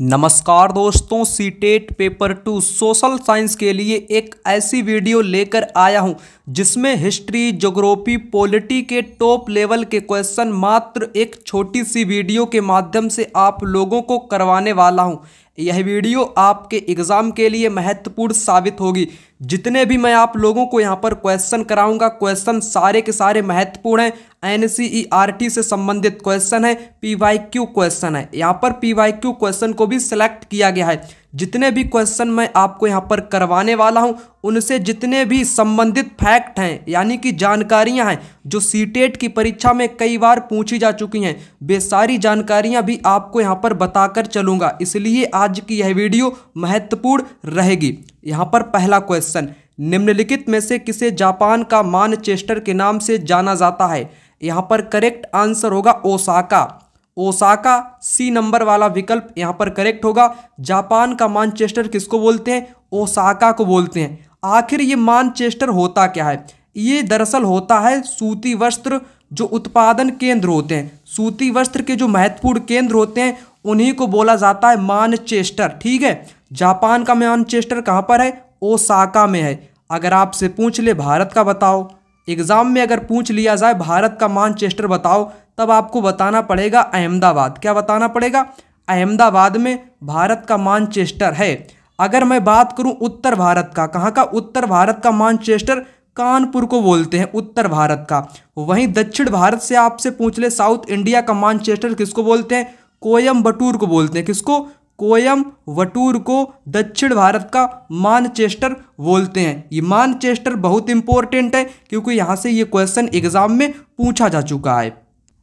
नमस्कार दोस्तों C TET paper two social science के लिए एक ऐसी वीडियो लेकर आया हूं जिसमें हिस्ट्री जोग्राफी पॉलिटी के टॉप लेवल के क्वेश्चन मात्र एक छोटी सी वीडियो के माध्यम से आप लोगों को करवाने वाला हूं यह वीडियो आपके एग्ज़ाम के लिए महत्वपूर्ण साबित होगी जितने भी मैं आप लोगों को यहाँ पर क्वेश्चन कराऊंगा क्वेश्चन सारे के सारे महत्वपूर्ण हैं एन e से संबंधित क्वेश्चन है पी क्वेश्चन है यहाँ पर पी क्वेश्चन को भी सिलेक्ट किया गया है जितने भी क्वेश्चन मैं आपको यहाँ पर करवाने वाला हूँ उनसे जितने भी संबंधित फैक्ट हैं यानी कि जानकारियाँ हैं जो सी e की परीक्षा में कई बार पूछी जा चुकी हैं वे सारी जानकारियाँ भी आपको यहाँ पर बताकर चलूँगा इसलिए आज की यह वीडियो महत्वपूर्ण रहेगी यहाँ पर पहला क्वेश्चन निम्नलिखित में से किसे जापान का मानचेस्टर के नाम से जाना जाता है यहाँ पर करेक्ट आंसर होगा ओसाका ओसाका सी नंबर वाला विकल्प यहाँ पर करेक्ट होगा जापान का मानचेस्टर किसको बोलते हैं ओसाका को बोलते हैं आखिर ये मानचेस्टर होता क्या है ये दरअसल होता है सूती वस्त्र जो उत्पादन केंद्र होते हैं सूती वस्त्र के जो महत्वपूर्ण केंद्र होते हैं उन्हीं को बोला जाता है मानचेस्टर ठीक है जापान का मैनचेस्टर कहाँ पर है ओसाका में है अगर आपसे पूछ ले भारत का बताओ एग्ज़ाम में अगर पूछ लिया जाए भारत का मानचेस्टर बताओ तब आपको बताना पड़ेगा अहमदाबाद क्या बताना पड़ेगा अहमदाबाद में भारत का मानचेस्टर है अगर मैं बात करूं उत्तर भारत का कहाँ का उत्तर भारत का मानचेस्टर कानपुर को बोलते हैं उत्तर भारत का वहीं दक्षिण भारत से आपसे पूछ ले साउथ इंडिया का मानचेस्टर किसको बोलते हैं कोयम्बटूर को बोलते हैं किसको कोयम वटूर को दक्षिण भारत का मानचेस्टर बोलते हैं ये मानचेस्टर बहुत इंपॉर्टेंट है क्योंकि यहाँ से ये क्वेश्चन एग्जाम में पूछा जा चुका है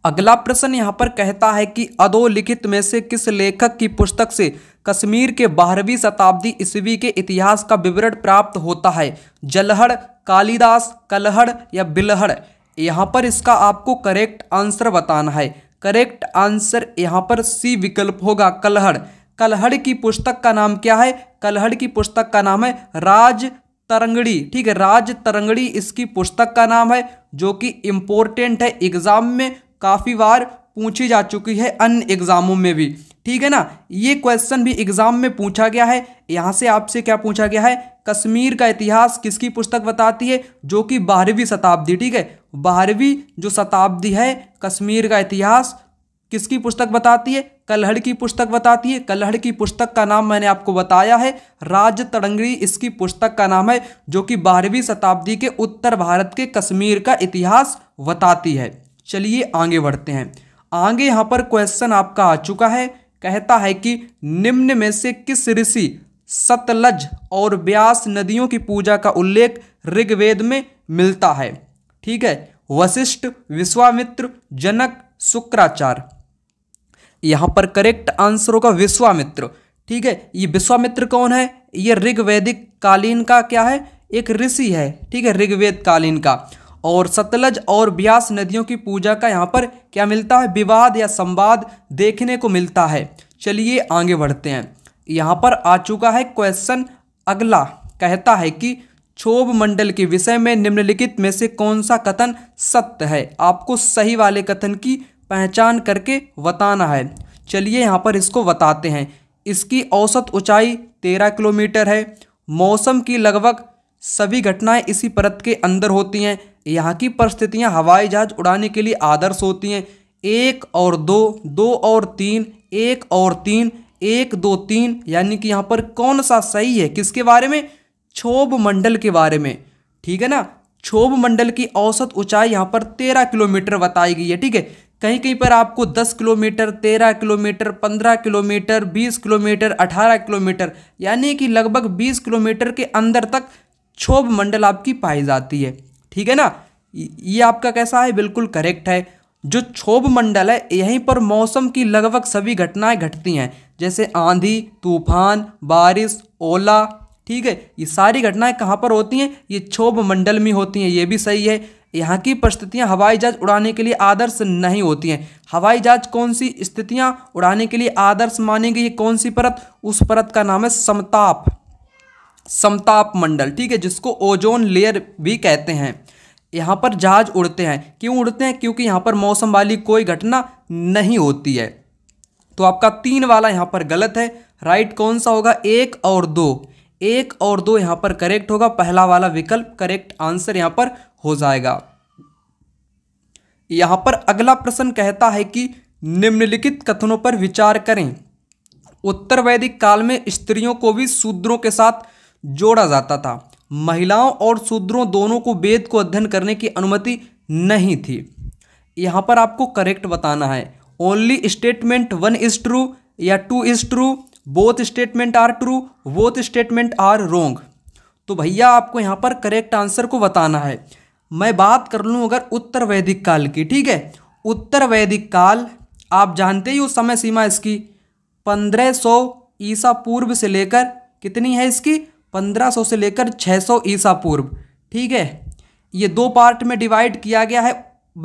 अगला प्रश्न यहाँ पर कहता है कि अधोलिखित में से किस लेखक की पुस्तक से कश्मीर के बारहवीं शताब्दी ईस्वी के इतिहास का विवरण प्राप्त होता है जलहड़ कालिदास कलहड़ या बिलहड़ यहाँ पर इसका आपको करेक्ट आंसर बताना है करेक्ट आंसर यहाँ पर सी विकल्प होगा कलहड़ कलहड़ की पुस्तक का नाम क्या है कलहड़ की पुस्तक का नाम है राज तरंगड़ी ठीक है राज तरंगड़ी इसकी पुस्तक का नाम है जो कि इम्पोर्टेंट है एग्ज़ाम में काफ़ी बार पूछी जा चुकी है अन्य एग्ज़ामों में भी ठीक है ना ये क्वेश्चन भी एग्ज़ाम में पूछा गया है यहाँ से आपसे क्या पूछा गया है कश्मीर का इतिहास किसकी पुस्तक बताती है जो कि बारहवीं शताब्दी ठीक है बारहवीं जो शताब्दी है कश्मीर का इतिहास किसकी पुस्तक बताती है कलहड़ की पुस्तक बताती है कलहड़ की पुस्तक का नाम मैंने आपको बताया है राज तड़ंगड़ी इसकी पुस्तक का नाम है जो कि बारहवीं शताब्दी के उत्तर भारत के कश्मीर का इतिहास बताती है चलिए आगे बढ़ते हैं आगे यहाँ पर क्वेश्चन आपका आ चुका है कहता है कि निम्न में से किस ऋषि सतलज और ब्यास नदियों की पूजा का उल्लेख ऋग्वेद में मिलता है ठीक है वशिष्ठ विश्वामित्र जनक शुक्राचार्य यहाँ पर करेक्ट आंसर होगा विश्वामित्र ठीक है ये विश्वामित्र कौन है ये ऋग्वेदिक कालीन का क्या है एक ऋषि है ठीक है ऋग्वेद कालीन का और सतलज और ब्यास नदियों की पूजा का यहाँ पर क्या मिलता है विवाद या संवाद देखने को मिलता है चलिए आगे बढ़ते हैं यहाँ पर आ चुका है क्वेश्चन अगला कहता है कि क्षोभ मंडल के विषय में निम्नलिखित में से कौन सा कथन सत्य है आपको सही वाले कथन की पहचान करके बताना है चलिए यहाँ पर इसको बताते हैं इसकी औसत ऊंचाई तेरह किलोमीटर है मौसम की लगभग सभी घटनाएं इसी परत के अंदर होती हैं यहाँ की परिस्थितियाँ हवाई जहाज़ उड़ाने के लिए आदर्श होती हैं एक और दो दो और तीन एक और तीन एक दो तीन यानी कि यहाँ पर कौन सा सही है किसके बारे में क्षोभ मंडल के बारे में ठीक है ना क्षोभ मंडल की औसत ऊंचाई यहाँ पर तेरह किलोमीटर बताई गई है ठीक है कहीं कहीं पर आपको 10 kilometre 13 kilometre 15 kilometre 20 kilometre 18 kilometre यानी कि लगभग 20 किलोमीटर के अंदर तक क्षोभ मंडल आपकी पाई जाती है ठीक है ना ये आपका कैसा है बिल्कुल करेक्ट है जो क्षोभ मंडल है यहीं पर मौसम की लगभग सभी घटनाएं घटती हैं जैसे आंधी तूफान बारिश ओला ठीक है ये सारी घटनाएं कहाँ पर होती हैं ये क्षोभ मंडल में होती हैं ये भी सही है यहाँ की परिस्थितियाँ हवाई जहाज उड़ाने के लिए आदर्श नहीं होती हैं हवाई जहाज कौन सी स्थितियाँ उड़ाने के लिए आदर्श मानेंगे गई कौन सी परत उस परत का नाम है समताप समताप मंडल ठीक है जिसको ओजोन लेयर भी कहते हैं यहाँ पर जहाज उड़ते हैं क्यों उड़ते हैं क्योंकि यहाँ पर मौसम वाली कोई घटना नहीं होती है तो आपका तीन वाला यहाँ पर गलत है राइट कौन सा होगा एक और दो एक और दो यहाँ पर करेक्ट होगा पहला वाला विकल्प करेक्ट आंसर यहाँ पर हो जाएगा यहाँ पर अगला प्रश्न कहता है कि निम्नलिखित कथनों पर विचार करें उत्तर वैदिक काल में स्त्रियों को भी शूद्रों के साथ जोड़ा जाता था महिलाओं और शूद्रों दोनों को वेद को अध्ययन करने की अनुमति नहीं थी यहाँ पर आपको करेक्ट बताना है only statement one is true या two is true both statement are true both statement are wrong तो भैया आपको यहाँ पर करेक्ट आंसर को बताना है मैं बात कर लूँ अगर उत्तर वैदिक काल की ठीक है उत्तर वैदिक काल आप जानते ही उस समय सीमा इसकी पंद्रह सौ ईसा पूर्व से लेकर कितनी है इसकी पंद्रह सौ से लेकर छः सौ ईसा पूर्व ठीक है ये दो पार्ट में डिवाइड किया गया है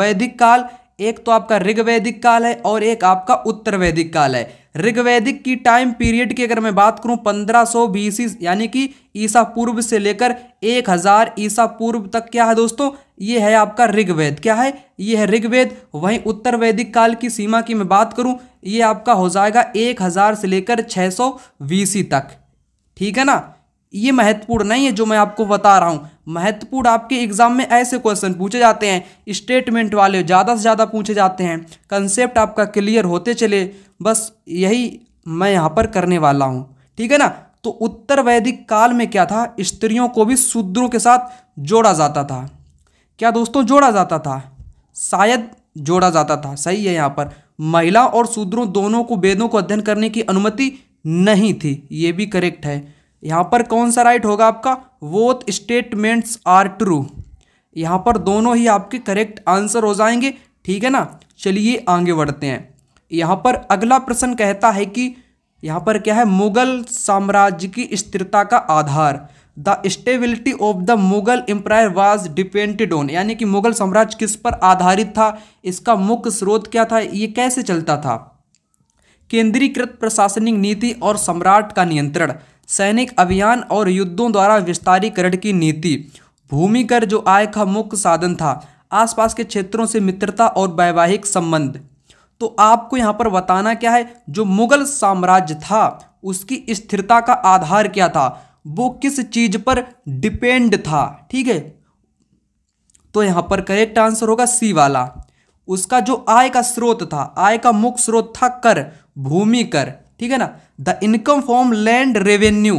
वैदिक काल एक तो आपका ऋग वैदिक काल है और एक आपका उत्तर वैदिक काल है ऋग्वैदिक की टाइम पीरियड की अगर मैं बात करूं 1500 सौ बीसी यानी कि ईसा पूर्व से लेकर 1000 ईसा पूर्व तक क्या है दोस्तों ये है आपका ऋग्वेद क्या है ये है ऋग्वेद वहीं उत्तर वैदिक काल की सीमा की मैं बात करूं ये आपका हो जाएगा 1000 से लेकर 600 बीसी तक ठीक है ना ये महत्वपूर्ण नहीं है जो मैं आपको बता रहा हूँ महत्वपूर्ण आपके एग्जाम में ऐसे क्वेश्चन पूछे जाते हैं स्टेटमेंट वाले ज़्यादा से ज़्यादा पूछे जाते हैं कंसेप्ट आपका क्लियर होते चले बस यही मैं यहाँ पर करने वाला हूँ ठीक है ना तो उत्तर वैदिक काल में क्या था स्त्रियों को भी शूद्रों के साथ जोड़ा जाता था क्या दोस्तों जोड़ा जाता था शायद जोड़ा जाता था सही है यहाँ पर महिला और शूद्रों दोनों को वेदों को अध्ययन करने की अनुमति नहीं थी ये भी करेक्ट है यहाँ पर कौन सा राइट होगा आपका वोथ स्टेटमेंट्स आर ट्रू यहाँ पर दोनों ही आपके करेक्ट आंसर हो जाएंगे ठीक है ना चलिए आगे बढ़ते हैं यहाँ पर अगला प्रश्न कहता है कि यहाँ पर क्या है मुगल साम्राज्य की स्थिरता का आधार the stability of the Mughal empire was depended on यानी कि मुगल साम्राज्य किस पर आधारित था इसका मुख्य स्रोत क्या था ये कैसे चलता था केंद्रीकृत प्रशासनिक नीति और सम्राट का नियंत्रण सैनिक अभियान और युद्धों द्वारा विस्तारीकरण की नीति भूमि कर जो आय का मुख्य साधन था आसपास के क्षेत्रों से मित्रता और वैवाहिक संबंध तो आपको यहाँ पर बताना क्या है जो मुगल साम्राज्य था उसकी स्थिरता का आधार क्या था वो किस चीज पर डिपेंड था ठीक है तो यहाँ पर करेक्ट आंसर होगा सी वाला उसका जो आय का स्रोत था आय का मुख्य स्रोत था कर भूमि कर ठीक है ना the income from land revenue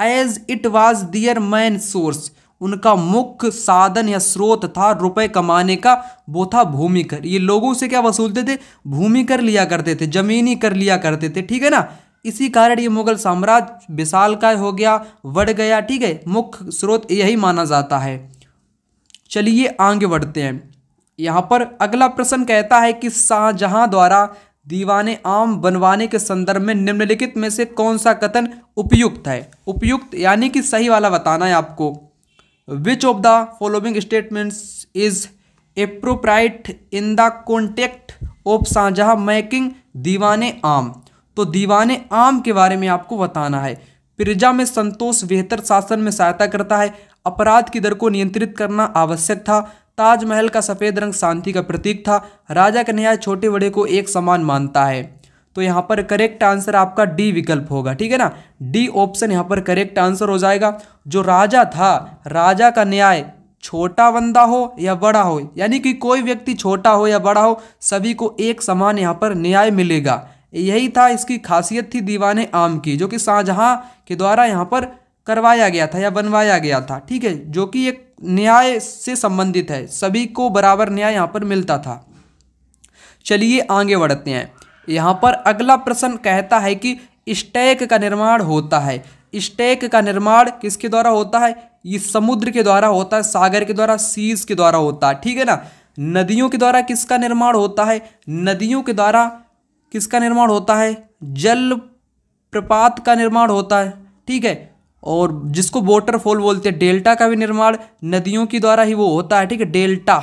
as it was their main source उनका मुख्य साधन या स्रोत था रुपए कमाने का वो था भूमि कर ये लोगों से क्या वसूलते थे भूमि कर लिया करते थे जमीनी कर लिया करते थे ठीक है ना इसी कारण ये मुगल साम्राज्य विशाल का हो गया बढ़ गया ठीक है मुख्य स्रोत यही माना जाता है चलिए आगे बढ़ते हैं यहाँ पर अगला प्रश्न कहता है कि शाहजहाँ द्वारा दीवाने आम बनवाने के संदर्भ में निम्नलिखित में से कौन सा कथन उपयुक्त है उपयुक्त यानी कि सही वाला बताना है आपको which of the following statements is appropriate in the context of Shahjahan making Diwan-i-Aam तो दीवाने आम के बारे में आपको बताना है प्रजा में संतोष बेहतर शासन में सहायता करता है अपराध की दर को नियंत्रित करना आवश्यक था ताजमहल का सफ़ेद रंग शांति का प्रतीक था राजा का न्याय छोटे बड़े को एक समान मानता है तो यहाँ पर करेक्ट आंसर आपका डी विकल्प होगा ठीक है ना डी ऑप्शन यहाँ पर करेक्ट आंसर हो जाएगा जो राजा था राजा का न्याय छोटा बंदा हो या बड़ा हो यानी कि कोई व्यक्ति छोटा हो या बड़ा हो सभी को एक समान यहाँ पर न्याय मिलेगा यही था इसकी खासियत थी दीवाने आम की जो कि शाहजहाँ के द्वारा यहाँ पर करवाया गया था या बनवाया गया था ठीक है जो कि एक न्याय से संबंधित है सभी को बराबर न्याय यहाँ पर मिलता था चलिए आगे बढ़ते हैं यहाँ पर अगला प्रश्न कहता है कि स्टैक का निर्माण होता है स्टैक का निर्माण किसके द्वारा होता है ये समुद्र के द्वारा होता है सागर के द्वारा सीज के द्वारा होता है ठीक है ना नदियों के द्वारा किसका निर्माण होता है नदियों के द्वारा किसका निर्माण होता है जल प्रपात का निर्माण होता है ठीक है और जिसको वॉटरफॉल बोलते हैं डेल्टा का भी निर्माण नदियों के द्वारा ही वो होता है ठीक है डेल्टा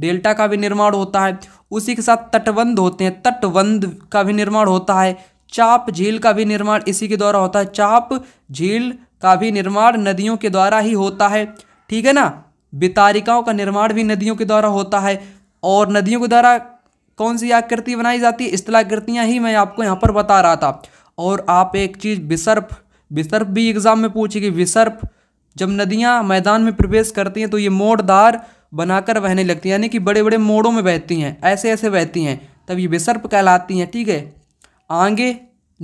डेल्टा का भी निर्माण होता है उसी के साथ तटबंध होते हैं तटबंध का भी निर्माण होता है चाप झील का भी निर्माण इसी के द्वारा होता है चाप झील का भी निर्माण नदियों के द्वारा ही होता है ठीक है ना बितारिकाओं का निर्माण भी नदियों के द्वारा होता है और नदियों के द्वारा कौन सी आकृति बनाई जाती है स्थलाकृतियाँ ही मैं आपको यहाँ पर बता रहा था और आप एक चीज़ बिसर्फ विसर्प भी एग्जाम में पूछेगी विसर्प जब नदियाँ मैदान में प्रवेश करती हैं तो ये मोड़दार बनाकर बहने लगती हैं यानी कि बड़े बड़े मोड़ों में बहती हैं ऐसे ऐसे बहती हैं तब ये विसर्प कहलाती हैं ठीक है आगे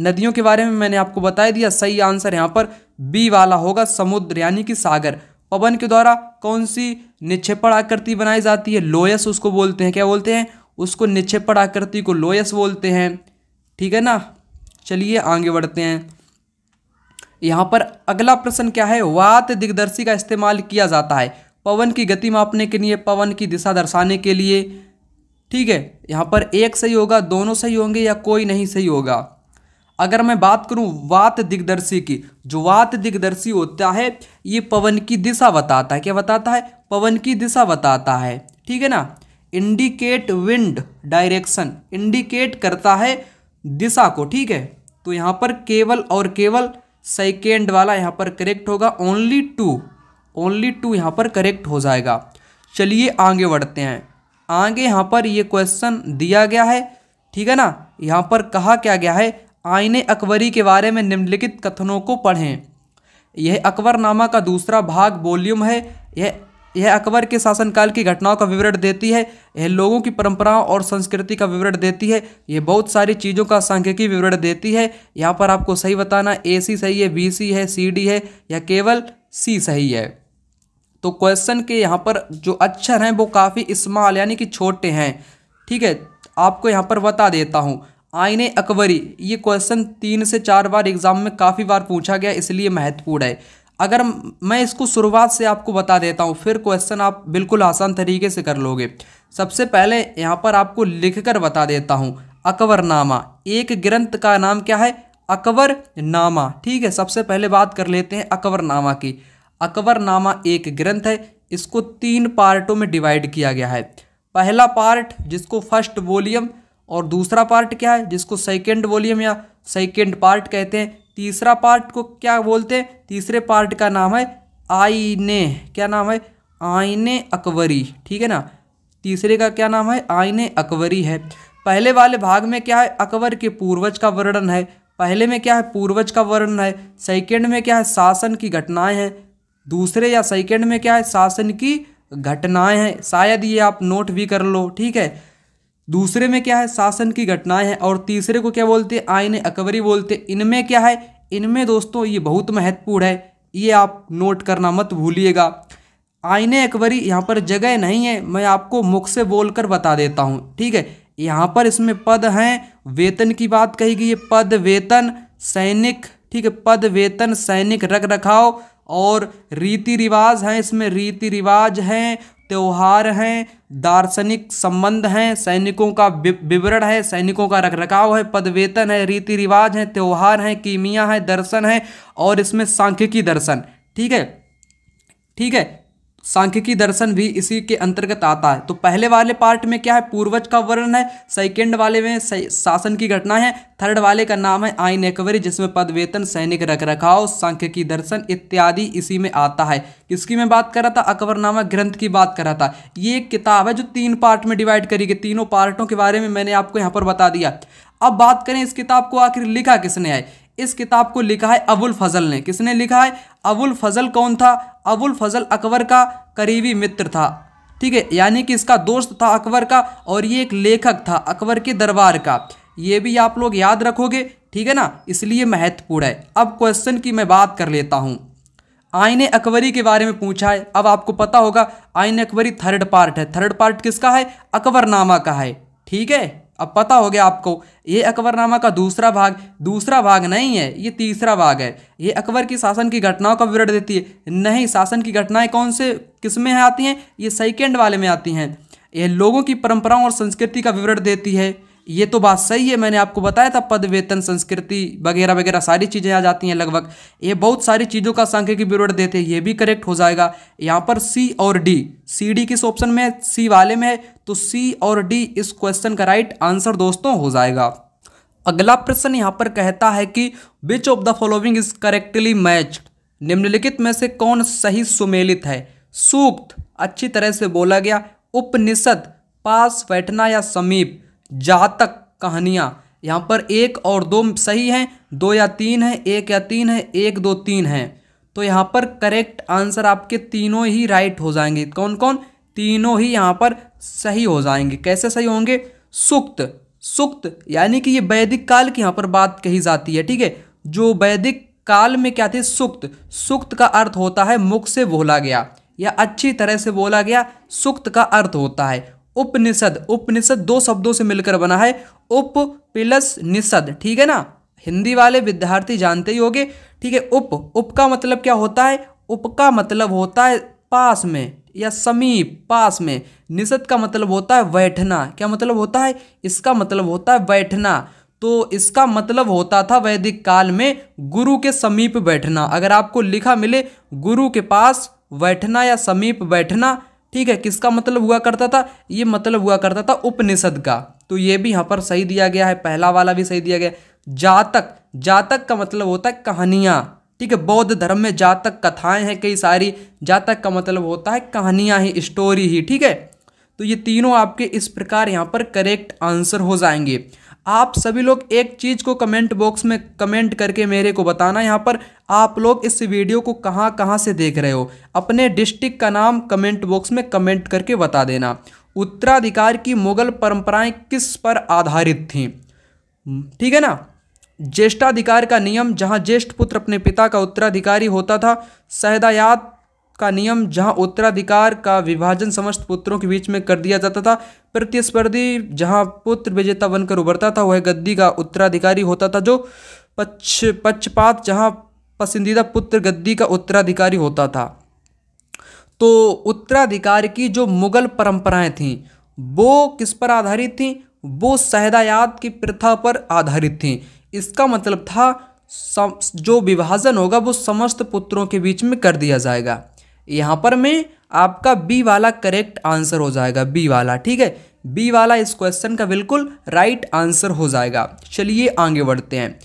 नदियों के बारे में मैंने आपको बताया दिया सही आंसर यहाँ पर बी वाला होगा समुद्र यानी कि सागर पवन के द्वारा कौन सी निक्षेपण आकृति बनाई जाती है लोयस उसको बोलते हैं क्या बोलते हैं उसको निक्षेपण आकृति को लोयस बोलते हैं ठीक है ना चलिए आगे बढ़ते हैं यहाँ पर अगला प्रश्न क्या है वात दिग्दर्शी का इस्तेमाल किया जाता है पवन की गति मापने के लिए पवन की दिशा दर्शाने के लिए ठीक है यहाँ पर एक सही होगा दोनों सही होंगे या कोई नहीं सही होगा अगर मैं बात करूँ वात दिग्दर्शी की जो वात दिग्दर्शी होता है ये पवन की दिशा बताता है क्या बताता है पवन की दिशा बताता है ठीक है ना इंडिकेट विंड डायरेक्शन इंडिकेट करता है दिशा को ठीक है तो यहाँ पर केवल और केवल सेकेंड वाला यहाँ पर करेक्ट होगा ओनली टू ओनली टू यहाँ पर करेक्ट हो जाएगा चलिए आगे बढ़ते हैं आगे यहाँ पर ये क्वेश्चन दिया गया है ठीक है ना यहाँ पर कहा क्या गया है आईने अकबरी के बारे में निम्नलिखित कथनों को पढ़ें यह अकबर नामा का दूसरा भाग वॉल्यूम है यह यह अकबर के शासनकाल की घटनाओं का विवरण देती है यह लोगों की परंपराओं और संस्कृति का विवरण देती है यह बहुत सारी चीज़ों का सांख्यिकी विवरण देती है यहाँ पर आपको सही बताना ए सी सही है बी सी है सी डी है या केवल सी सही है तो क्वेश्चन के यहाँ पर जो अक्षर हैं वो काफ़ी इस्माल यानी कि छोटे हैं ठीक है आपको यहाँ पर बता देता हूँ आईने अकबरी ये क्वेश्चन तीन से चार बार एग्जाम में काफ़ी बार पूछा गया इसलिए महत्वपूर्ण है अगर मैं इसको शुरुआत से आपको बता देता हूँ फिर क्वेश्चन आप बिल्कुल आसान तरीके से कर लोगे सबसे पहले यहाँ पर आपको लिख कर बता देता हूँ अकबरनामा एक ग्रंथ का नाम क्या है अकबर नामा ठीक है सबसे पहले बात कर लेते हैं अकबरनामा की अकबरनामा एक ग्रंथ है इसको तीन पार्टों में डिवाइड किया गया है पहला पार्ट जिसको फर्स्ट वॉल्यूम और दूसरा पार्ट क्या है जिसको सेकेंड वॉल्यूम या सेकेंड पार्ट कहते हैं तीसरा पार्ट को क्या बोलते हैं तीसरे पार्ट का नाम है आईने क्या नाम है आईने अकबरी ठीक है ना तीसरे का क्या नाम है आईने अकबरी है पहले वाले भाग में क्या है अकबर के पूर्वज का वर्णन है पहले में क्या है पूर्वज का वर्णन है सेकेंड में क्या है शासन की घटनाएं हैं दूसरे या सेकेंड में क्या है शासन की घटनाएं हैं शायद ये आप नोट भी कर लो ठीक है दूसरे में क्या है शासन की घटनाएं हैं और तीसरे को क्या बोलते हैं आयने अकबरी बोलते हैं इनमें क्या है इनमें दोस्तों ये बहुत महत्वपूर्ण है ये आप नोट करना मत भूलिएगा आईने अकबरी यहाँ पर जगह नहीं है मैं आपको मुख से कर बता देता हूँ ठीक है यहाँ पर इसमें पद हैं वेतन की बात कही गई है पद वेतन सैनिक ठीक है पद वेतन सैनिक रख रखाव और रीति रिवाज हैं इसमें रीति रिवाज हैं त्यौहार हैं दार्शनिक संबंध हैं सैनिकों का विवरण है सैनिकों का रखरखाव है पद वेतन है रीति रिवाज हैं त्यौहार हैं कीमिया है दर्शन है और इसमें सांख्यिकी दर्शन ठीक है ठीक है सांख्यिकी दर्शन भी इसी के अंतर्गत आता है तो पहले वाले पार्ट में क्या है पूर्वज का वर्णन है सेकेंड वाले में शासन की घटना है थर्ड वाले का नाम है आइन एक्वरी जिसमें पद वेतन सैनिक रख रखाव सांख्यिकी दर्शन इत्यादि इसी में आता है किसकी मैं बात कर रहा था अकबरनामा ग्रंथ की बात कर रहा था ये एक किताब है जो तीन पार्ट में डिवाइड करी गई तीनों पार्टों के बारे में मैंने आपको यहाँ पर बता दिया अब बात करें इस किताब को आखिर लिखा किसने है इस किताब को लिखा है अबुल फजल ने किसने लिखा है अबुल फजल कौन था अबुल फजल अकबर का करीबी मित्र था ठीक है यानी कि इसका दोस्त था अकबर का और ये एक लेखक था अकबर के दरबार का ये भी आप लोग याद रखोगे ठीक है ना इसलिए महत्वपूर्ण है अब क्वेश्चन की मैं बात कर लेता हूँ आईने अकबरी के बारे में पूछा है अब आपको पता होगा आईने अकबरी थर्ड पार्ट है थर्ड पार्ट किसका है अकबर नामा का है ठीक है अब पता हो गया आपको ये अकबरनामा का दूसरा भाग दूसरा भाग नहीं है ये तीसरा भाग है ये अकबर की शासन की घटनाओं का विवरण देती है नहीं शासन की घटनाएं कौन से किस में आती हैं ये सेकेंड वाले में आती हैं यह लोगों की परंपराओं और संस्कृति का विवरण देती है ये तो बात सही है मैंने आपको बताया था पद वेतन संस्कृति वगैरह वगैरह सारी चीज़ें आ जाती हैं लगभग ये बहुत सारी चीज़ों का सांख्यिकी विवरण देते हैं ये भी करेक्ट हो जाएगा यहाँ पर सी और डी सी डी किस ऑप्शन में है सी वाले में है तो सी और डी इस क्वेश्चन का राइट आंसर दोस्तों हो जाएगा अगला प्रश्न यहाँ पर कहता है कि which of the following is correctly matched निम्नलिखित में से कौन सही सुमेलित है सूक्त अच्छी तरह से बोला गया उपनिषद पास बैठना या समीप जातक कहानियाँ यहाँ पर एक और दो सही हैं दो या तीन है एक या तीन है एक दो तीन हैं तो यहाँ पर करेक्ट आंसर आपके तीनों ही राइट हो जाएंगे कौन कौन तीनों ही यहाँ पर सही हो जाएंगे कैसे सही होंगे सुक्त सुक्त यानी कि ये वैदिक काल की यहाँ पर बात कही जाती है ठीक है जो वैदिक काल में क्या थे सुक्त सुक्त का अर्थ होता है मुख से बोला गया या अच्छी तरह से बोला गया सुक्त का अर्थ होता है उपनिषद उपनिषद दो शब्दों से मिलकर बना है उप प्लस निषद ठीक है ना हिंदी वाले विद्यार्थी जानते ही होंगे ठीक है उप उप का मतलब क्या होता है उप का मतलब होता है पास में या समीप पास में निषद का मतलब होता है बैठना क्या मतलब होता है इसका मतलब होता है बैठना तो इसका मतलब होता था वैदिक काल में गुरु के समीप बैठना अगर आपको लिखा मिले गुरु के पास बैठना या समीप बैठना ठीक है किसका मतलब हुआ करता था ये मतलब हुआ करता था उपनिषद का तो ये भी यहाँ पर सही दिया गया है पहला वाला भी सही दिया गया जातक जातक का मतलब होता है कहानियाँ ठीक है बौद्ध धर्म में जातक कथाएं हैं कई सारी जातक का मतलब होता है कहानियाँ ही स्टोरी ही ठीक है तो ये तीनों आपके इस प्रकार यहाँ पर करेक्ट आंसर हो जाएंगे आप सभी लोग एक चीज़ को कमेंट बॉक्स में कमेंट करके मेरे को बताना यहाँ पर आप लोग इस वीडियो को कहाँ कहाँ से देख रहे हो अपने डिस्ट्रिक्ट का नाम कमेंट बॉक्स में कमेंट करके बता देना उत्तराधिकार की मुगल परंपराएं किस पर आधारित थीं ठीक है ना ज्येष्ठाधिकार का नियम जहाँ ज्येष्ठ पुत्र अपने पिता का उत्तराधिकारी होता था सहदायात का नियम जहां उत्तराधिकार का विभाजन समस्त पुत्रों के बीच में कर दिया जाता था प्रतिस्पर्धी जहां पुत्र विजेता बनकर उभरता था वह गद्दी का उत्तराधिकारी होता था जो पक्ष पक्षपात जहाँ पसंदीदा पुत्र गद्दी का उत्तराधिकारी होता था तो उत्तराधिकार की जो मुगल परंपराएं थीं वो किस पर आधारित थीं वो सहदायात की प्रथा पर आधारित थीं इसका मतलब था जो विभाजन होगा वो समस्त पुत्रों के बीच में कर दिया जाएगा यहाँ पर में आपका बी वाला करेक्ट आंसर हो जाएगा बी वाला ठीक है बी वाला इस क्वेश्चन का बिल्कुल राइट आंसर हो जाएगा चलिए आगे बढ़ते हैं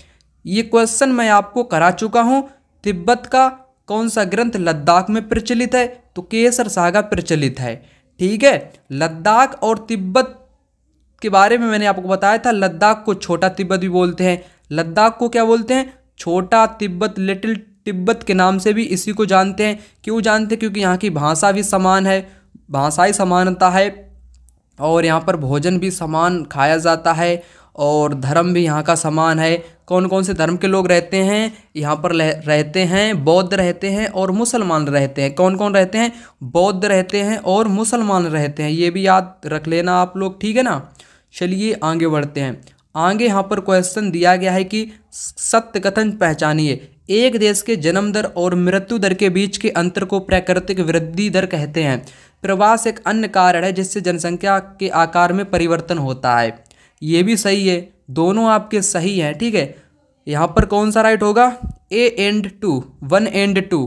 ये क्वेश्चन मैं आपको करा चुका हूँ तिब्बत का कौन सा ग्रंथ लद्दाख में प्रचलित है तो केसर सागा प्रचलित है ठीक है लद्दाख और तिब्बत के बारे में मैंने आपको बताया था लद्दाख को छोटा तिब्बत भी बोलते हैं लद्दाख को क्या बोलते हैं छोटा तिब्बत लिटिल तिब्बत के नाम से भी इसी को जानते हैं क्यों जानते हैं क्योंकि यहाँ की भाषा भी समान है भाषाई समानता है और यहाँ पर भोजन भी समान खाया जाता है और धर्म भी यहाँ का समान है कौन कौन से धर्म के लोग रहते हैं यहाँ पर रहते हैं बौद्ध रहते हैं और मुसलमान रहते हैं कौन कौन रहते हैं बौद्ध रहते हैं और मुसलमान रहते हैं ये भी याद रख लेना आप लोग ठीक है ना चलिए आगे बढ़ते हैं आगे यहाँ पर क्वेश्चन दिया गया है कि सत्य कथन पहचानिए एक देश के जन्म दर और मृत्यु दर के बीच के अंतर को प्राकृतिक वृद्धि दर कहते हैं प्रवास एक अन्य कारण है जिससे जनसंख्या के आकार में परिवर्तन होता है ये भी सही है दोनों आपके सही हैं ठीक है यहाँ पर कौन सा राइट होगा A and two one and two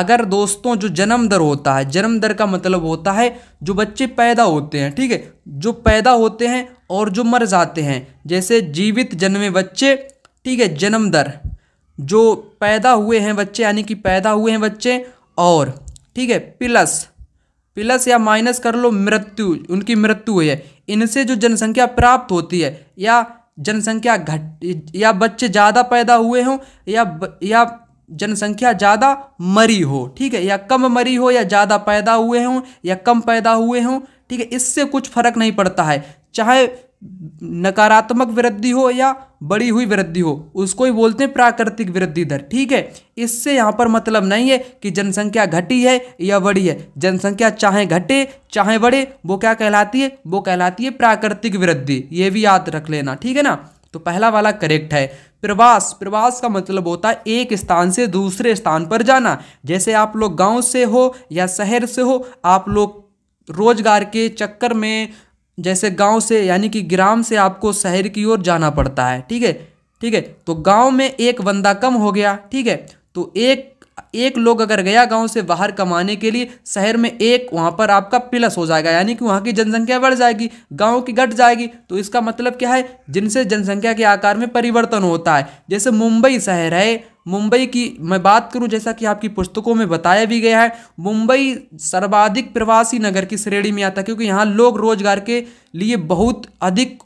अगर दोस्तों जो जन्म दर होता है जन्म दर का मतलब होता है जो बच्चे पैदा होते हैं ठीक है जो पैदा होते हैं और जो मर जाते हैं जैसे जीवित जन्मे बच्चे ठीक है जन्म दर जो पैदा हुए हैं बच्चे यानी कि पैदा हुए हैं बच्चे और ठीक है प्लस प्लस या माइनस कर लो मृत्यु उनकी मृत्यु हुई है इनसे जो जनसंख्या प्राप्त होती है या जनसंख्या घट या बच्चे ज़्यादा पैदा हुए हों या या जनसंख्या ज़्यादा मरी हो ठीक है या कम मरी हो या ज़्यादा पैदा हुए हों या कम पैदा हुए हों ठीक है इससे कुछ फर्क नहीं पड़ता है चाहे नकारात्मक वृद्धि हो या बड़ी हुई वृद्धि हो उसको ही बोलते हैं प्राकृतिक वृद्धि दर ठीक है इससे यहाँ पर मतलब नहीं है कि जनसंख्या घटी है या बढ़ी है जनसंख्या चाहे घटे चाहे बढ़े वो क्या कहलाती है वो कहलाती है प्राकृतिक वृद्धि ये भी याद रख लेना ठीक है ना तो पहला वाला करेक्ट है प्रवास प्रवास का मतलब होता है एक स्थान से दूसरे स्थान पर जाना जैसे आप लोग गाँव से हो या शहर से हो आप लोग रोजगार के चक्कर में जैसे गांव से यानी कि ग्राम से आपको शहर की ओर जाना पड़ता है ठीक है ठीक है तो गांव में एक बंदा कम हो गया ठीक है तो एक एक लोग अगर गया गांव से बाहर कमाने के लिए शहर में एक वहां पर आपका प्लस हो जाएगा यानी कि वहां की जनसंख्या बढ़ जाएगी गांव की घट जाएगी तो इसका मतलब क्या है जिनसे जनसंख्या के आकार में परिवर्तन होता है जैसे मुंबई शहर है मुंबई की मैं बात करूं जैसा कि आपकी पुस्तकों में बताया भी गया है मुंबई सर्वाधिक प्रवासी नगर की श्रेणी में आता है क्योंकि यहाँ लोग रोजगार के लिए बहुत अधिक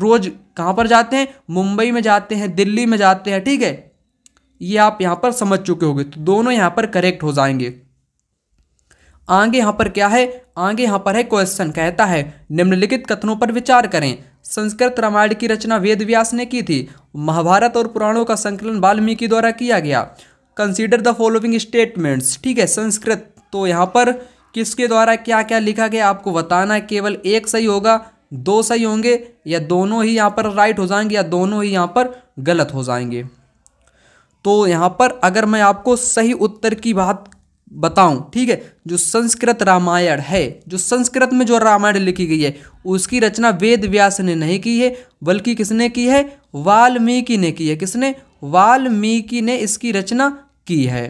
रोज कहाँ पर जाते हैं मुंबई में जाते हैं दिल्ली में जाते हैं ठीक है ये आप यहाँ पर समझ चुके होंगे तो दोनों यहाँ पर करेक्ट हो जाएंगे आगे यहाँ पर क्या है आगे यहाँ पर है क्वेश्चन कहता है निम्नलिखित कथनों पर विचार करें संस्कृत रामायण की रचना वेद व्यास ने की थी महाभारत और पुराणों का संकलन वाल्मीकि द्वारा किया गया कंसीडर द फॉलोइंग स्टेटमेंट्स ठीक है संस्कृत तो यहाँ पर किसके द्वारा क्या क्या लिखा गया आपको बताना केवल एक सही होगा दो सही होंगे या दोनों ही यहाँ पर राइट हो जाएंगे या दोनों ही यहाँ पर गलत हो जाएंगे तो यहाँ पर अगर मैं आपको सही उत्तर की बात बताऊं ठीक है जो संस्कृत रामायण है जो संस्कृत में जो रामायण लिखी गई है उसकी रचना वेद व्यास ने नहीं की है बल्कि किसने की है वाल्मीकि ने की है किसने वाल्मीकि ने इसकी रचना की है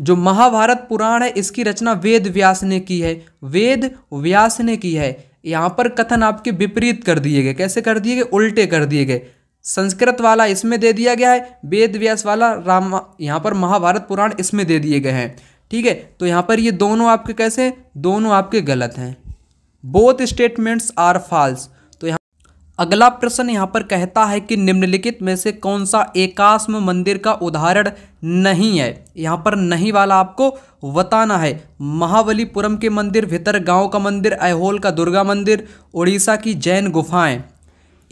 जो महाभारत पुराण है इसकी रचना वेद व्यास ने की है वेद व्यास ने की है यहाँ पर कथन आपके विपरीत कर दिए गए कैसे कर दिए गए उल्टे कर दिए गए संस्कृत वाला इसमें दे दिया गया है वेद व्यास वाला राम यहाँ पर महाभारत पुराण इसमें दे दिए गए हैं ठीक है तो यहाँ पर ये दोनों आपके कैसे दोनों आपके गलत हैं बोथ स्टेटमेंट्स आर फॉल्स तो यहाँ अगला प्रश्न यहाँ पर कहता है कि निम्नलिखित में से कौन सा एकास्म मंदिर का उदाहरण नहीं है यहाँ पर नहीं वाला आपको बताना है महाबलीपुरम के मंदिर भितर गांव का मंदिर ऐहोल का दुर्गा मंदिर उड़ीसा की जैन गुफाएं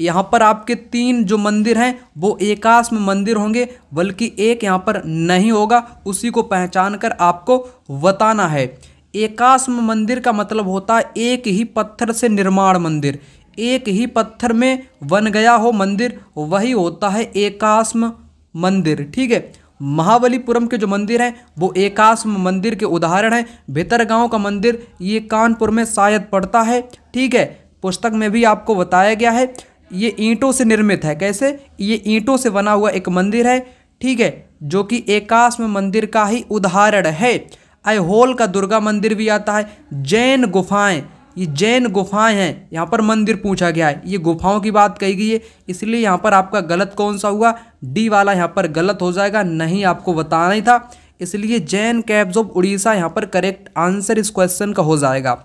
यहाँ पर आपके तीन जो मंदिर हैं वो एकास्म मंदिर होंगे बल्कि एक यहाँ पर नहीं होगा उसी को पहचान कर आपको बताना है एकास्म मंदिर का मतलब होता है एक ही पत्थर से निर्माण मंदिर एक ही पत्थर में बन गया हो मंदिर वही होता है एकास्म मंदिर ठीक है महाबलीपुरम के जो मंदिर हैं वो एकास्म मंदिर के उदाहरण हैं गाँव का मंदिर ये कानपुर में शायद पड़ता है ठीक है पुस्तक में भी आपको बताया गया है ये ईंटों से निर्मित है कैसे ये ईंटों से बना हुआ एक मंदिर है ठीक है जो कि एकाश में मंदिर का ही उदाहरण है होल का दुर्गा मंदिर भी आता है जैन गुफाएं ये जैन गुफाएं हैं यहाँ पर मंदिर पूछा गया है ये गुफाओं की बात कही गई है इसलिए यहाँ पर आपका गलत कौन सा हुआ डी वाला यहाँ पर गलत हो जाएगा नहीं आपको बताना ही था इसलिए जैन कैब्स ऑफ उड़ीसा यहाँ पर करेक्ट आंसर इस क्वेश्चन का हो जाएगा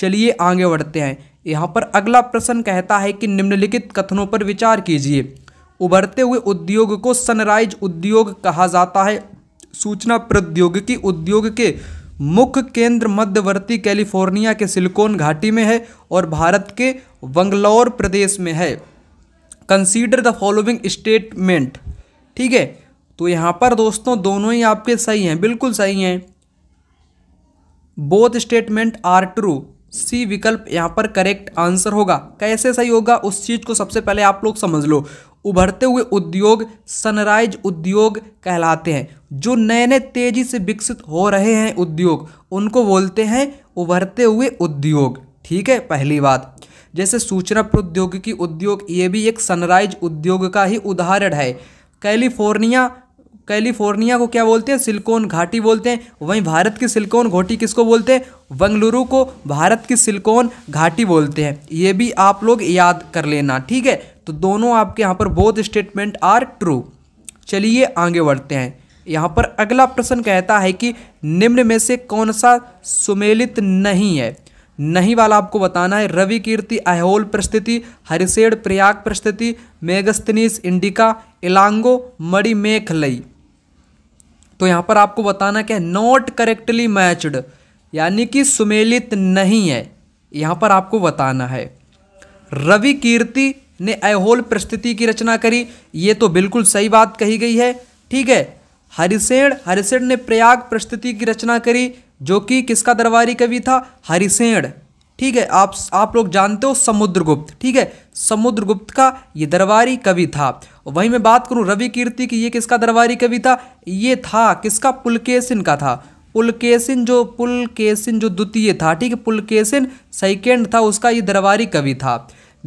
चलिए आगे बढ़ते हैं यहाँ पर अगला प्रश्न कहता है कि निम्नलिखित कथनों पर विचार कीजिए उभरते हुए उद्योग को सनराइज उद्योग कहा जाता है सूचना प्रौद्योगिकी उद्योग के मुख्य केंद्र मध्यवर्ती कैलिफोर्निया के सिलिकॉन घाटी में है और भारत के बंगलौर प्रदेश में है कंसीडर द फॉलोइंग स्टेटमेंट ठीक है तो यहाँ पर दोस्तों दोनों ही आपके सही हैं बिल्कुल सही हैं both statement are true C विकल्प यहाँ पर करेक्ट आंसर होगा कैसे सही होगा उस चीज़ को सबसे पहले आप लोग समझ लो उभरते हुए उद्योग सनराइज उद्योग कहलाते हैं जो नए नए तेजी से विकसित हो रहे हैं उद्योग उनको बोलते हैं उभरते हुए उद्योग ठीक है पहली बात जैसे सूचना प्रौद्योगिकी उद्योग ये भी एक सनराइज उद्योग का ही उदाहरण है कैलिफोर्निया कैलिफोर्निया को क्या बोलते हैं सिलिकॉन घाटी बोलते हैं वहीं भारत की सिलिकॉन घाटी किसको बोलते हैं बंगलुरु को भारत की सिलिकॉन घाटी बोलते हैं ये भी आप लोग याद कर लेना ठीक है तो दोनों आपके यहाँ पर बोथ स्टेटमेंट आर ट्रू चलिए आगे बढ़ते हैं यहाँ पर अगला प्रश्न कहता है कि निम्न में से कौन सा सुमेलित नहीं है नहीं वाला आपको बताना है रवि कीर्ति अहोल परिस्थिति हरिसेड प्रयाग परिस्थिति मेगस्तनीस इंडिका इलांगो मणिमेखलई तो यहाँ पर आपको बताना क्या है नॉट करेक्टली मैच्ड यानी कि सुमेलित नहीं है यहाँ पर आपको बताना है रवि कीर्ति ने अहोल प्रस्तुति की रचना करी ये तो बिल्कुल सही बात कही गई है ठीक है हरिसेण हरिसेण ने प्रयाग प्रस्तुति की रचना करी जो कि किसका दरबारी कवि था हरिसेण ठीक है आप आप लोग जानते हो समुद्रगुप्त ठीक है समुद्रगुप्त का ये दरबारी कवि था वहीं मैं बात करूँ रवि कीर्ति की ये किसका दरबारी कवि था ये था किसका पुलकेसिन का था पुलकेसिन जो पुलकेसिन जो द्वितीय था ठीक है पुलकेसिन सेकेंड था उसका ये दरबारी कवि था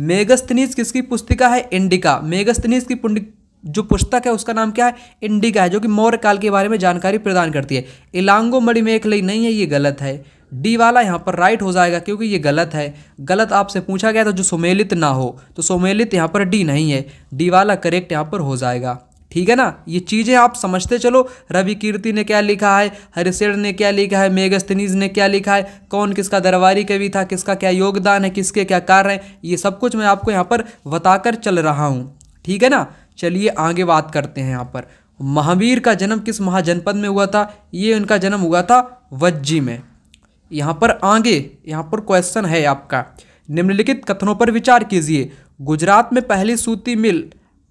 मेगस्तनीस किसकी पुस्तिका है इंडिका मेगस्तनीस की जो पुस्तक है उसका नाम क्या है इंडिका है जो कि मौर्य काल के बारे में जानकारी प्रदान करती है इलांगो मणिमेखलई नहीं है ये गलत है डी वाला यहाँ पर राइट हो जाएगा क्योंकि ये गलत है गलत आपसे पूछा गया था जो सुमेलित ना हो तो सुमेलित यहाँ पर डी नहीं है डी वाला करेक्ट यहाँ पर हो जाएगा ठीक है ना ये चीज़ें आप समझते चलो रवि कीर्ति ने क्या लिखा है हरिशेण ने क्या लिखा है मेगस्थनीज ने क्या लिखा है कौन किसका दरबारी कवि था किसका क्या योगदान है किसके क्या कार्य हैं ये सब कुछ मैं आपको यहाँ पर बताकर चल रहा हूँ ठीक है ना चलिए आगे बात करते हैं यहाँ पर महावीर का जन्म किस महाजनपद में हुआ था ये उनका जन्म हुआ था वज्जी में यहाँ पर आगे यहाँ पर क्वेश्चन है आपका निम्नलिखित कथनों पर विचार कीजिए गुजरात में पहली सूती मिल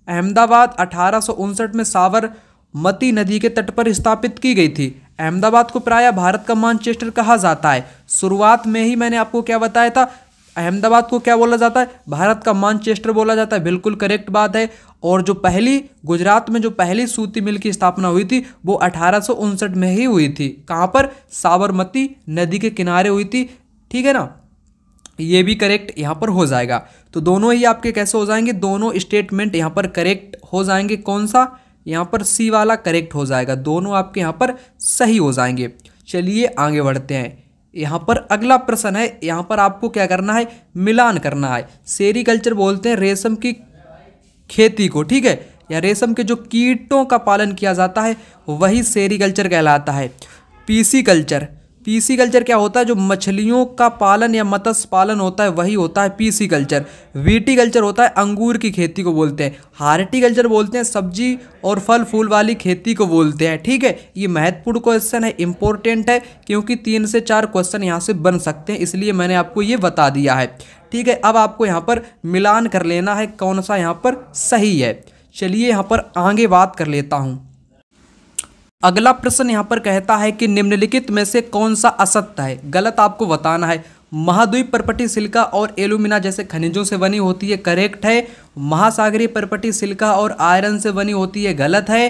अहमदाबाद अठारह में साबरमती नदी के तट पर स्थापित की गई थी अहमदाबाद को प्रायः भारत का मानचेस्टर कहा जाता है शुरुआत में ही मैंने आपको क्या बताया था अहमदाबाद को क्या बोला जाता है भारत का मानचेस्टर बोला जाता है बिल्कुल करेक्ट बात है और जो पहली गुजरात में जो पहली सूती मिल की स्थापना हुई थी वो अठारह में ही हुई थी कहाँ पर साबरमती नदी के किनारे हुई थी ठीक है ना ये भी करेक्ट यहाँ पर हो जाएगा तो दोनों ही आपके कैसे हो जाएंगे दोनों स्टेटमेंट यहाँ पर करेक्ट हो जाएंगे कौन सा यहाँ पर सी वाला करेक्ट हो जाएगा दोनों आपके यहाँ पर सही हो जाएंगे चलिए आगे बढ़ते हैं यहाँ पर अगला प्रश्न है यहाँ पर आपको क्या करना है मिलान करना है सेरीकल्चर बोलते हैं रेशम की खेती को ठीक है या रेशम के जो कीटों का पालन किया जाता है वही सेरीकल्चर कहलाता है पीसी कल्चर पीसी कल्चर क्या होता है जो मछलियों का पालन या मत्स्य पालन होता है वही होता है पीसी कल्चर वीटी कल्चर होता है अंगूर की खेती को बोलते हैं कल्चर बोलते हैं सब्जी और फल फूल वाली खेती को बोलते हैं ठीक है ये महत्वपूर्ण क्वेश्चन है इंपॉर्टेंट है क्योंकि तीन से चार क्वेश्चन यहाँ से बन सकते हैं इसलिए मैंने आपको ये बता दिया है ठीक है अब आपको यहाँ पर मिलान कर लेना है कौन सा यहाँ पर सही है चलिए यहाँ पर आगे बात कर लेता हूँ अगला प्रश्न यहाँ पर कहता है कि निम्नलिखित में से कौन सा असत्य है गलत आपको बताना है महाद्वीप परपटी सिल्का और एलुमिना जैसे खनिजों से बनी होती है करेक्ट है महासागरीय परपटी सिल्का और आयरन से बनी होती है गलत है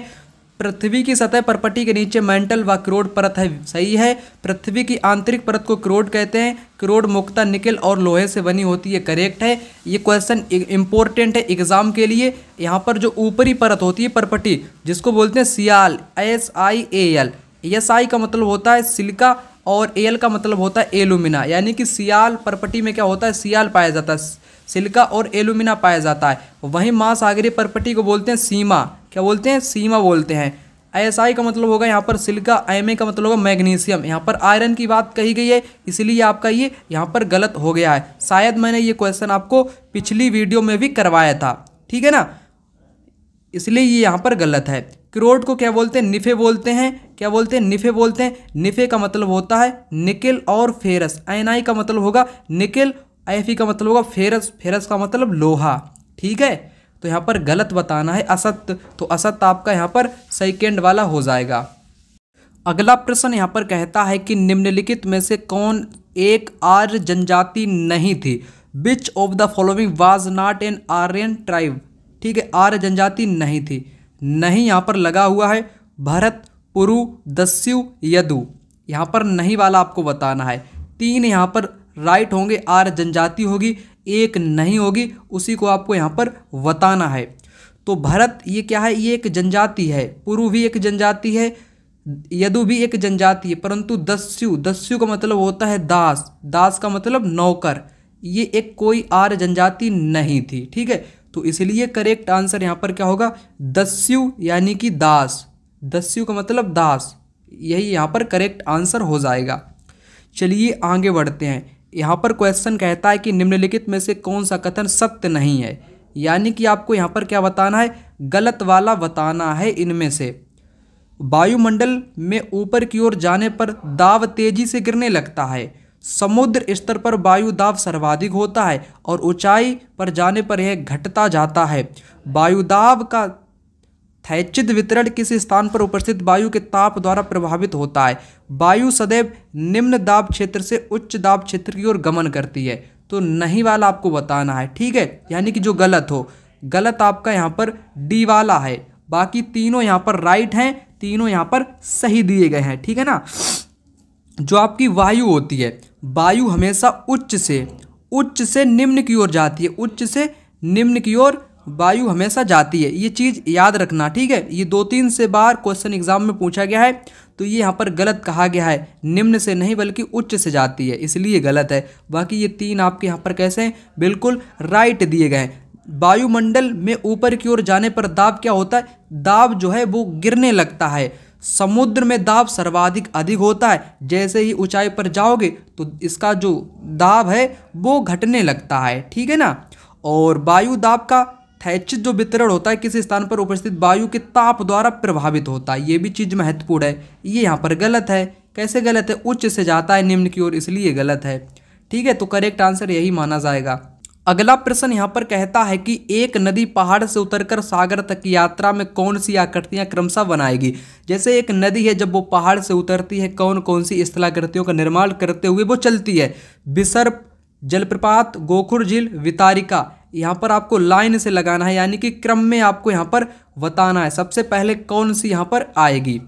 पृथ्वी की सतह पर पट्टी के नीचे मेंटल व क्रोड परत है सही है पृथ्वी की आंतरिक परत को क्रोड कहते हैं क्रोड मुख्ता निकल और लोहे से बनी होती है करेक्ट है ये क्वेश्चन इंपॉर्टेंट है एग्जाम के लिए यहाँ पर जो ऊपरी परत होती है परपटी जिसको बोलते हैं sial S I A L S I का मतलब होता है सिल्का और एल का मतलब होता है एलुमिना यानी कि सियाल परपटी में क्या होता है सियाल पाया जाता है सिलिका और एलुमिना पाया जाता है वहीं महासागरीय परपटी को बोलते हैं सीमा क्या बोलते हैं सीमा बोलते हैं एस आई का मतलब होगा यहाँ पर सिलिका एम का मतलब होगा मैग्नीशियम यहाँ पर आयरन की बात कही गई है इसलिए आपका ये यहाँ पर गलत हो गया है शायद मैंने ये क्वेश्चन आपको पिछली वीडियो में भी करवाया था ठीक है ना इसलिए ये यहाँ पर गलत है क्रोड को क्या बोलते हैं निफे बोलते हैं क्या बोलते हैं निफे बोलते हैं निफे का मतलब होता है निकिल और फेरस एन का मतलब होगा निकिल एफ e का मतलब होगा फेरस फेरस का मतलब लोहा ठीक है तो यहाँ पर गलत बताना है असत तो असत आपका यहाँ पर सेकेंड वाला हो जाएगा अगला प्रश्न यहाँ पर कहता है कि निम्नलिखित में से कौन एक आर्य जनजाति नहीं थी which of the following was not an Aryan tribe ठीक है आर्य जनजाति नहीं थी नहीं यहाँ पर लगा हुआ है भरत पुरु दस्यु यदु यहाँ पर नहीं वाला आपको बताना है तीन यहाँ पर राइट होंगे आर जनजाति होगी एक नहीं होगी उसी को आपको यहाँ पर बताना है तो भरत ये क्या है ये एक जनजाति है पूर्व भी एक जनजाति है यदु भी एक जनजाति है परंतु दस्यु दस्यु का मतलब होता है दास दास का मतलब नौकर ये एक कोई आर्य जनजाति नहीं थी ठीक है तो इसलिए करेक्ट आंसर यहाँ पर क्या होगा दस्यु यानी कि दास दस्यु का मतलब दास यही यहाँ पर करेक्ट आंसर हो जाएगा चलिए आगे बढ़ते हैं यहाँ पर क्वेश्चन कहता है कि निम्नलिखित में से कौन सा कथन सत्य नहीं है यानी कि आपको यहाँ पर क्या बताना है गलत वाला बताना है इनमें से वायुमंडल में ऊपर की ओर जाने पर दाव तेजी से गिरने लगता है समुद्र स्तर पर वायु दाब सर्वाधिक होता है और ऊंचाई पर जाने पर यह घटता जाता है वायु दाब का थैचित वितरण किसी स्थान पर उपस्थित वायु के ताप द्वारा प्रभावित होता है वायु सदैव निम्न दाब क्षेत्र से उच्च दाब क्षेत्र की ओर गमन करती है तो नहीं वाला आपको बताना है ठीक है यानी कि जो गलत हो गलत आपका यहाँ पर डी वाला है बाकी तीनों यहाँ पर राइट हैं तीनों यहाँ पर सही दिए गए हैं ठीक है ना जो आपकी वायु होती है वायु हमेशा उच्च से उच्च से निम्न की ओर जाती है उच्च से निम्न की ओर वायु हमेशा जाती है ये चीज़ याद रखना ठीक है ये दो तीन से बार क्वेश्चन एग्जाम में पूछा गया है तो ये यहाँ पर गलत कहा गया है निम्न से नहीं बल्कि उच्च से जाती है इसलिए गलत है बाकी ये तीन आपके यहाँ पर कैसे हैं बिल्कुल राइट दिए गए हैं वायुमंडल में ऊपर की ओर जाने पर दाब क्या होता है दाब जो है वो गिरने लगता है समुद्र में दाब सर्वाधिक अधिक होता है जैसे ही ऊंचाई पर जाओगे तो इसका जो दाब है वो घटने लगता है ठीक है ना और वायु दाब का थैचित जो वितरण होता है किसी स्थान पर उपस्थित वायु के ताप द्वारा प्रभावित होता है ये भी चीज़ महत्वपूर्ण है ये यहाँ पर गलत है कैसे गलत है उच्च से जाता है निम्न की ओर इसलिए गलत है ठीक है तो करेक्ट आंसर यही माना जाएगा अगला प्रश्न यहाँ पर कहता है कि एक नदी पहाड़ से उतरकर सागर तक की यात्रा में कौन सी आकृतियाँ क्रमशः बनाएगी जैसे एक नदी है जब वो पहाड़ से उतरती है कौन कौन सी स्थलाकृतियों का निर्माण करते हुए वो चलती है बिसर्प जलप्रपात गोखुर झील वितारिका यहाँ पर आपको लाइन से लगाना है यानी कि क्रम में आपको यहाँ पर बताना है सबसे पहले कौन सी यहाँ पर आएगी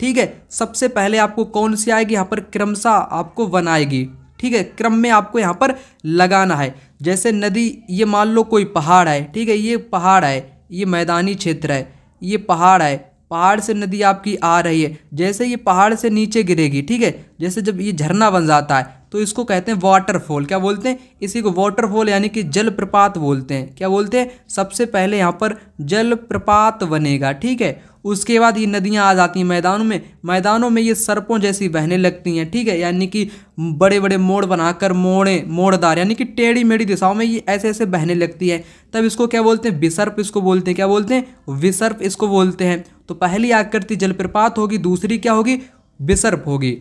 ठीक है सबसे पहले आपको कौन सी आएगी यहाँ पर क्रमशः आपको बनाएगी ठीक है क्रम में आपको यहाँ पर लगाना है जैसे नदी ये मान लो कोई पहाड़ है ठीक है ये पहाड़ है ये मैदानी क्षेत्र है ये पहाड़ है पहाड़ से नदी आपकी आ रही है जैसे ये पहाड़ से नीचे गिरेगी ठीक है जैसे जब ये झरना बन जाता है तो इसको कहते हैं वाटरफॉल क्या बोलते हैं इसी को वाटरफॉल यानी कि जलप्रपात बोलते हैं क्या बोलते हैं सबसे पहले यहाँ पर जलप्रपात बनेगा ठीक है उसके बाद ये नदियाँ आ जाती हैं मैदानों में मैदानों में ये सर्पों जैसी बहने लगती हैं ठीक है यानी कि बड़े बड़े मोड़ बनाकर मोड़े मोड़दार यानी कि टेढ़ी मेढ़ी दिशाओं में ये ऐसे ऐसे बहने लगती है तब इसको क्या बोलते हैं विसर्प इसको बोलते हैं क्या बोलते हैं विसर्प इसको बोलते हैं तो पहली आकृति जलप्रपात होगी दूसरी क्या होगी विसर्प होगी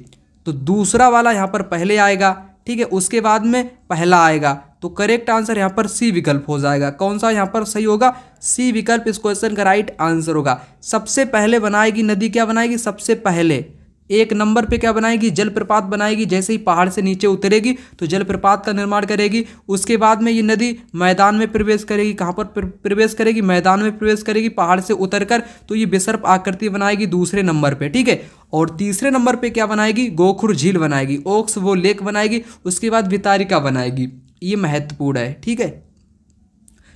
तो दूसरा वाला यहाँ पर पहले आएगा ठीक है उसके बाद में पहला आएगा तो करेक्ट आंसर यहाँ पर सी विकल्प हो जाएगा कौन सा यहाँ पर सही होगा सी विकल्प इस क्वेश्चन का राइट आंसर होगा सबसे पहले बनाएगी नदी क्या बनाएगी सबसे पहले एक नंबर पे क्या बनाएगी जलप्रपात बनाएगी जैसे ही पहाड़ से नीचे उतरेगी तो जलप्रपात का निर्माण करेगी उसके बाद में ये नदी मैदान में प्रवेश करेगी कहाँ पर प्रवेश करेगी मैदान में प्रवेश करेगी पहाड़ से उतरकर तो ये बेसर्प आकृति बनाएगी दूसरे नंबर पे ठीक है और तीसरे नंबर पे क्या बनाएगी गोखुर झील बनाएगी ओक्स वो लेक बनाएगी उसके बाद वितारिका बनाएगी ये महत्वपूर्ण है ठीक है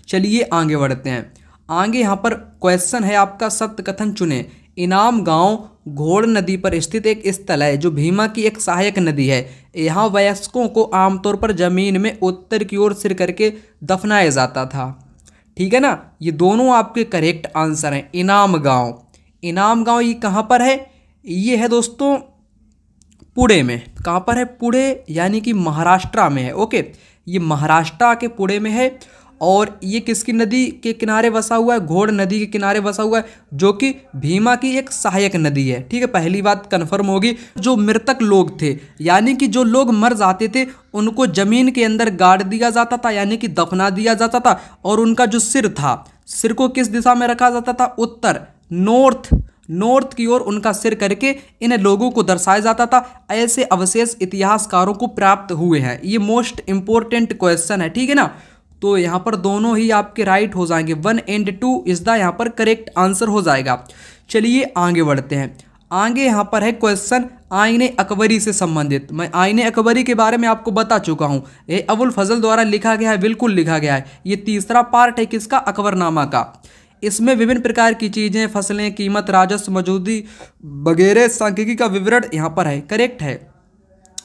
चलिए आगे बढ़ते हैं आगे यहाँ पर क्वेश्चन है आपका सत्य कथन चुने इनाम गांव घोड़ नदी पर स्थित एक स्थल है जो भीमा की एक सहायक नदी है यहाँ वयस्कों को आमतौर पर जमीन में उत्तर की ओर सिर करके दफनाया जाता था ठीक है ना ये दोनों आपके करेक्ट आंसर हैं इनाम गांव इनाम गांव ये कहाँ पर है ये है दोस्तों पुणे में कहाँ पर है पुणे यानी कि महाराष्ट्र में है ओके ये महाराष्ट्र के पुणे में है और ये किसकी नदी के किनारे बसा हुआ है घोड़ नदी के किनारे बसा हुआ है जो कि भीमा की एक सहायक नदी है ठीक है पहली बात कन्फर्म होगी जो मृतक लोग थे यानी कि जो लोग मर जाते थे उनको ज़मीन के अंदर गाड़ दिया जाता था यानी कि दफना दिया जाता था और उनका जो सिर था सिर को किस दिशा में रखा जाता था उत्तर नॉर्थ नॉर्थ की ओर उनका सिर करके इन लोगों को दर्शाया जाता था ऐसे अवशेष इतिहासकारों को प्राप्त हुए हैं ये मोस्ट इंपॉर्टेंट क्वेश्चन है ठीक है ना तो यहाँ पर दोनों ही आपके राइट हो जाएंगे one and two is the यहाँ पर करेक्ट आंसर हो जाएगा चलिए आगे बढ़ते हैं आगे यहाँ पर है क्वेश्चन आईने अकबरी से संबंधित मैं आईने अकबरी के बारे में आपको बता चुका हूँ ये अबुल फजल द्वारा लिखा गया है बिल्कुल लिखा गया है ये तीसरा पार्ट है किसका अकबरनामा का इसमें विभिन्न प्रकार की चीज़ें फसलें कीमत राजस्व मौजूदगी वगैरह सांख्यिकी का विवरण यहाँ पर है करेक्ट है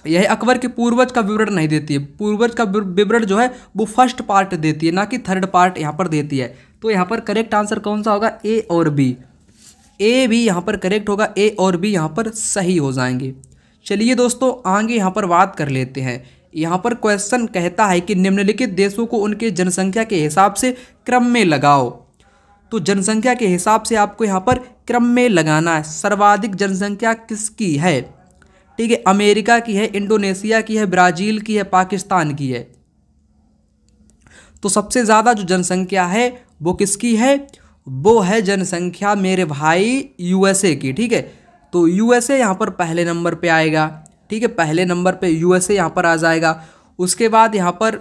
यह अकबर के पूर्वज का विवरण नहीं देती है पूर्वज का विवरण जो है वो फर्स्ट पार्ट देती है ना कि थर्ड पार्ट यहाँ पर देती है तो यहाँ पर करेक्ट आंसर कौन सा होगा ए और बी ए भी यहाँ पर करेक्ट होगा ए और बी यहाँ पर सही हो जाएंगे चलिए दोस्तों आगे यहाँ पर बात कर लेते हैं यहाँ पर क्वेश्चन कहता है कि निम्नलिखित देशों को उनके जनसंख्या के हिसाब से क्रम में लगाओ तो जनसंख्या के हिसाब से आपको यहाँ पर क्रम में लगाना है सर्वाधिक जनसंख्या किसकी है ठीक है अमेरिका की है इंडोनेशिया की है ब्राज़ील की है पाकिस्तान की है तो सबसे ज़्यादा जो जनसंख्या है वो किसकी है वो है जनसंख्या मेरे भाई यूएसए की ठीक है तो यूएसए यहाँ पर पहले नंबर पे आएगा ठीक है पहले नंबर पे यूएसए यहाँ पर आ जाएगा उसके बाद यहाँ पर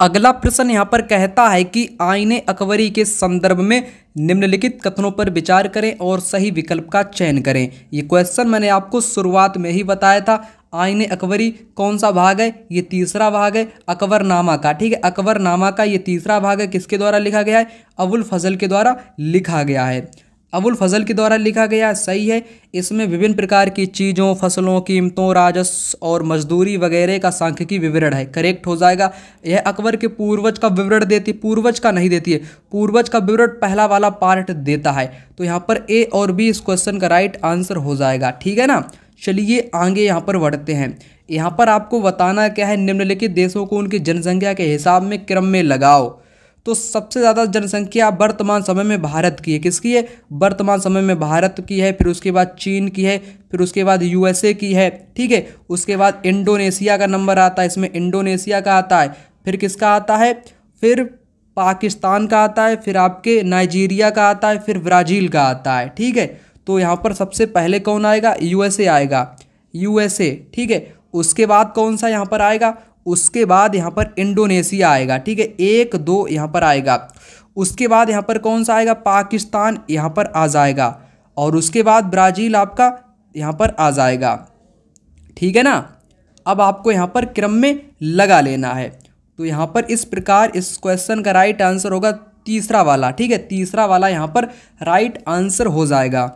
अगला प्रश्न यहाँ पर कहता है कि आईने अकबरी के संदर्भ में निम्नलिखित कथनों पर विचार करें और सही विकल्प का चयन करें ये क्वेश्चन मैंने आपको शुरुआत में ही बताया था आईने अकबरी कौन सा भाग है ये तीसरा भाग है अकबरनामा का ठीक है अकबरनामा का ये तीसरा भाग है किसके द्वारा लिखा गया है अबुल फजल के द्वारा लिखा गया है अबुल फजल के द्वारा लिखा गया सही है इसमें विभिन्न प्रकार की चीज़ों फसलों कीमतों राजस्व और मजदूरी वगैरह का सांख्यिकी विवरण है करेक्ट हो जाएगा यह अकबर के पूर्वज का विवरण देती पूर्वज का नहीं देती है पूर्वज का विवरण पहला वाला पार्ट देता है तो यहाँ पर ए और बी इस क्वेश्चन का राइट आंसर हो जाएगा ठीक है ना चलिए आगे यहाँ पर बढ़ते हैं यहाँ पर आपको बताना क्या है निम्नलिखित देशों को उनकी जनसंख्या के हिसाब में क्रम में लगाओ तो सबसे ज़्यादा जनसंख्या वर्तमान समय में भारत की है किसकी है वर्तमान समय में भारत की है फिर उसके बाद चीन की है फिर उसके बाद यूएसए की है ठीक है उसके बाद इंडोनेशिया का नंबर आता है इसमें इंडोनेशिया का आता है फिर किसका आता है फिर पाकिस्तान का आता है फिर आपके नाइजीरिया का आता है फिर ब्राज़ील का आता है ठीक है तो यहाँ पर सबसे पहले कौन आएगा यूएसए आएगा यूएसए ठीक है उसके बाद कौन सा यहाँ पर आएगा उसके बाद यहाँ पर इंडोनेशिया आएगा ठीक है एक दो यहाँ पर आएगा उसके बाद यहाँ पर कौन सा आएगा पाकिस्तान यहाँ पर आ जाएगा और उसके बाद ब्राज़ील आपका यहाँ पर आ जाएगा ठीक है ना अब आपको यहाँ पर क्रम में लगा लेना है तो यहाँ पर इस प्रकार इस क्वेश्चन का राइट आंसर होगा तीसरा वाला ठीक है तीसरा वाला यहाँ पर राइट आंसर हो जाएगा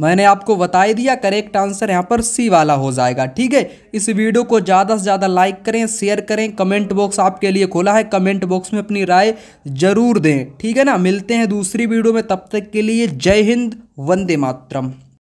मैंने आपको बता ही दिया करेक्ट आंसर यहाँ पर सी वाला हो जाएगा ठीक है इस वीडियो को ज़्यादा से ज़्यादा लाइक करें शेयर करें कमेंट बॉक्स आपके लिए खोला है कमेंट बॉक्स में अपनी राय ज़रूर दें ठीक है ना मिलते हैं दूसरी वीडियो में तब तक के लिए जय हिंद वंदे मातरम